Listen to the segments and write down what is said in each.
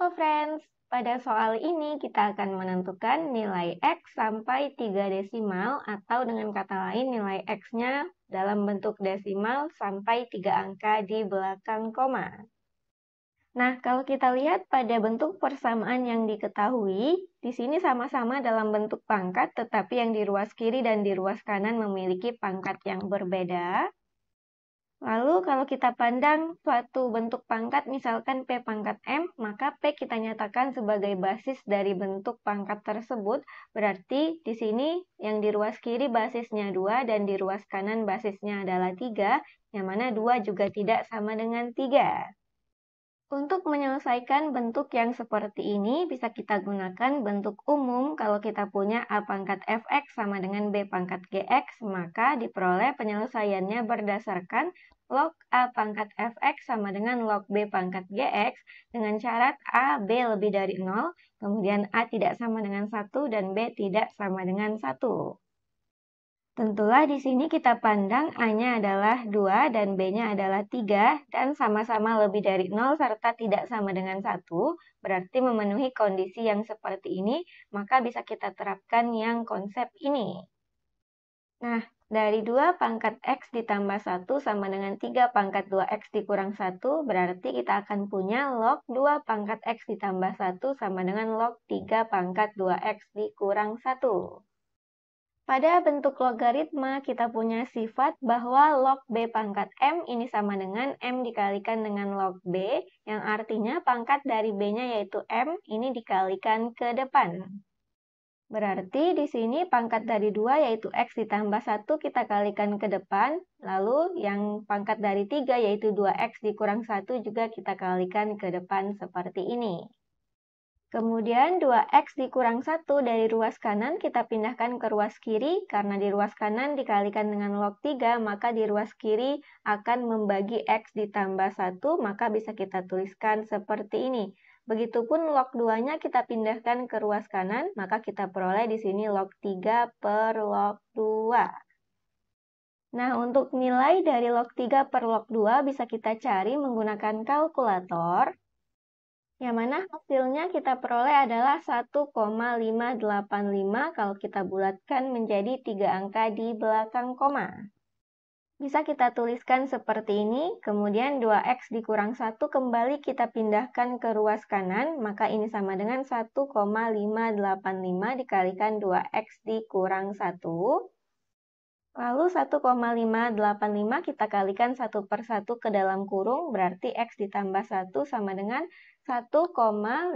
friends. Pada soal ini kita akan menentukan nilai X sampai 3 desimal atau dengan kata lain nilai X-nya dalam bentuk desimal sampai 3 angka di belakang koma. Nah, kalau kita lihat pada bentuk persamaan yang diketahui, di sini sama-sama dalam bentuk pangkat, tetapi yang di ruas kiri dan di ruas kanan memiliki pangkat yang berbeda. Lalu kalau kita pandang suatu bentuk pangkat, misalkan P pangkat M, maka P kita nyatakan sebagai basis dari bentuk pangkat tersebut. Berarti di sini yang di ruas kiri basisnya 2 dan di ruas kanan basisnya adalah 3, yang mana 2 juga tidak sama dengan 3. Untuk menyelesaikan bentuk yang seperti ini, bisa kita gunakan bentuk umum kalau kita punya A pangkat Fx sama dengan B pangkat Gx, maka diperoleh penyelesaiannya berdasarkan log A pangkat Fx sama dengan log B pangkat Gx dengan syarat A, B lebih dari 0, kemudian A tidak sama dengan 1 dan B tidak sama dengan 1. Tentulah di sini kita pandang A-nya adalah 2 dan B-nya adalah 3 dan sama-sama lebih dari 0 serta tidak sama dengan 1, berarti memenuhi kondisi yang seperti ini, maka bisa kita terapkan yang konsep ini. Nah, dari 2 pangkat X ditambah 1 sama dengan 3 pangkat 2X dikurang 1, berarti kita akan punya log 2 pangkat X ditambah 1 sama dengan log 3 pangkat 2X dikurang 1. Pada bentuk logaritma, kita punya sifat bahwa log B pangkat M ini sama dengan M dikalikan dengan log B, yang artinya pangkat dari B-nya yaitu M ini dikalikan ke depan. Berarti di sini pangkat dari 2 yaitu X ditambah 1 kita kalikan ke depan, lalu yang pangkat dari 3 yaitu 2X dikurang 1 juga kita kalikan ke depan seperti ini. Kemudian 2x dikurang 1 dari ruas kanan kita pindahkan ke ruas kiri, karena di ruas kanan dikalikan dengan log 3, maka di ruas kiri akan membagi x ditambah 1, maka bisa kita tuliskan seperti ini. Begitupun log 2-nya kita pindahkan ke ruas kanan, maka kita peroleh di sini log 3 per log 2. Nah, untuk nilai dari log 3 per log 2 bisa kita cari menggunakan kalkulator yang mana hasilnya kita peroleh adalah 1,585 kalau kita bulatkan menjadi tiga angka di belakang koma. Bisa kita tuliskan seperti ini, kemudian 2x dikurang 1 kembali kita pindahkan ke ruas kanan, maka ini sama dengan 1,585 dikalikan 2x dikurang 1. Lalu 1,585 kita kalikan 1 per 1 ke dalam kurung, berarti X ditambah 1 sama dengan 1,585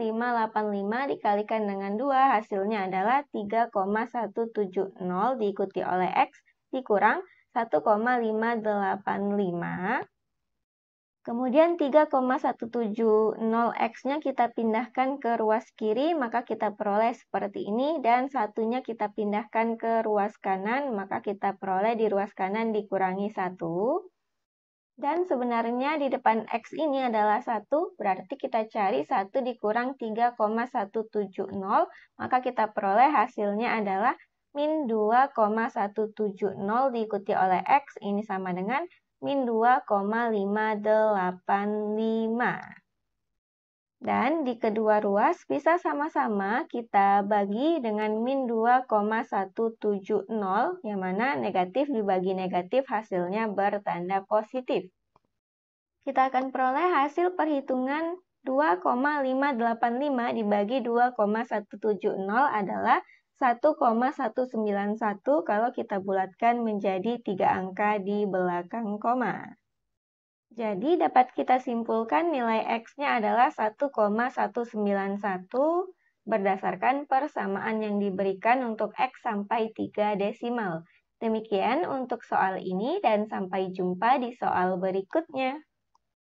dikalikan dengan 2, hasilnya adalah 3,170 diikuti oleh X dikurang 1,585 Kemudian 3,170x-nya kita pindahkan ke ruas kiri, maka kita peroleh seperti ini. Dan satunya kita pindahkan ke ruas kanan, maka kita peroleh di ruas kanan dikurangi 1. Dan sebenarnya di depan X ini adalah 1, berarti kita cari 1 dikurang 3,170, maka kita peroleh hasilnya adalah min 2,170 diikuti oleh X, ini sama dengan min 2,585. Dan di kedua ruas bisa sama-sama kita bagi dengan min 2,170 yang mana negatif dibagi negatif hasilnya bertanda positif. Kita akan peroleh hasil perhitungan 2,585 dibagi 2,170 adalah 1,191 kalau kita bulatkan menjadi tiga angka di belakang koma. Jadi dapat kita simpulkan nilai X-nya adalah 1,191 berdasarkan persamaan yang diberikan untuk X sampai 3 desimal. Demikian untuk soal ini dan sampai jumpa di soal berikutnya.